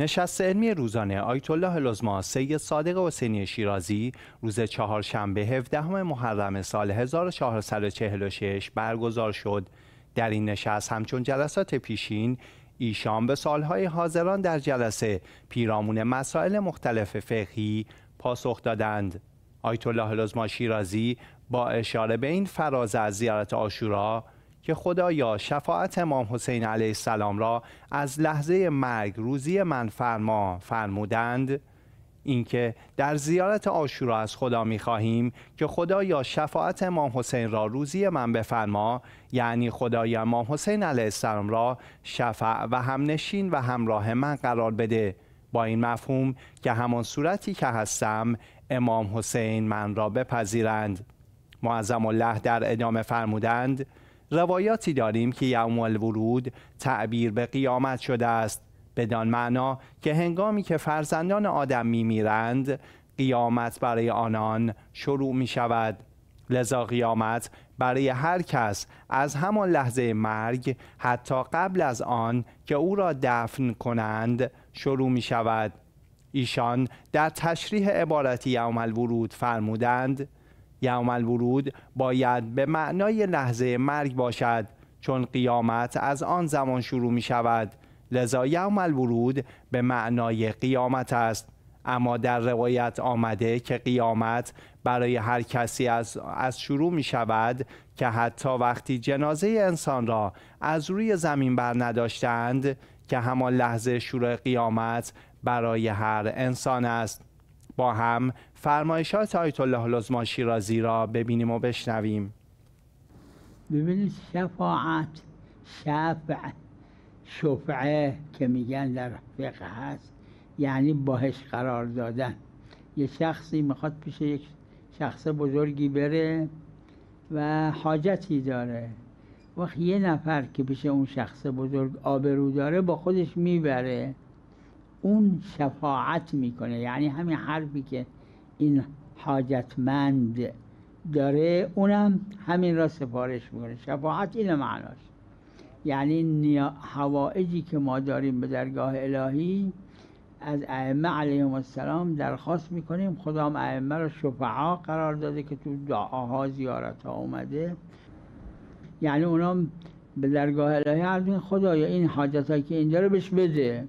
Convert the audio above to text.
نشست علمی روزانه آیت الله لزما سید صادق حسینی شیرازی روز چهارشنبه 17 محرم سال 1446 برگزار شد در این نشست همچون جلسات پیشین ایشان به سالهای حاضران در جلسه پیرامون مسائل مختلف فقهی پاسخ دادند آیت الله لزما شیرازی با اشاره به این فراز از زیارت آشورا که خدا یا شفاعت امام حسین علیه السلام را از لحظه مرگ روزی من فرما فرمودند اینکه در زیارت آشورا از خدا می خواهیم که خدایا شفاعت امام حسین را روزی من بفرما یعنی خدای امام حسین علیه السلام را شفع و همنشین و همراه من قرار بده با این مفهوم که همان صورتی که هستم امام حسین من را بپذیرند معظم الله در ادامه فرمودند روایاتی داریم که یوم الورود تعبیر به قیامت شده است بدان معنا که هنگامی که فرزندان آدم می‌میرند قیامت برای آنان شروع می شود لذا قیامت برای هر کس از همان لحظه مرگ حتی قبل از آن که او را دفن کنند شروع می شود ایشان در تشریح عبارتی یوم الورود فرمودند یوم الورود باید به معنای لحظه مرگ باشد چون قیامت از آن زمان شروع می شود لذا یوم الورود به معنای قیامت است اما در روایت آمده که قیامت برای هر کسی از, از شروع می شود که حتی وقتی جنازه انسان را از روی زمین بر نداشتند که همان لحظه شروع قیامت برای هر انسان است با هم فرمایشات آیت الله لزما شیرازی را ببینیم و بشنویم ببینید شفاعت شفع شفعه که میگن در فقه هست یعنی باهش قرار دادن یه شخصی میخواد پیش یک شخص بزرگی بره و حاجتی داره وقت یه نفر که پیش اون شخص بزرگ آبرو داره با خودش میبره اون شفاعت میکنه یعنی همین حرفی که این حاجتمند داره اونم همین را سفارش میکنه شفاعت این معناش یعنی حوائجی که ما داریم به درگاه الهی از ائمه علیهم السلام درخواست میکنیم خدام ائمه را شفعا قرار داده که تو دعاها زیارت ها اومده یعنی اونم به درگاه الهی خدا خدایا این حاجت که اینجا رو بهش بده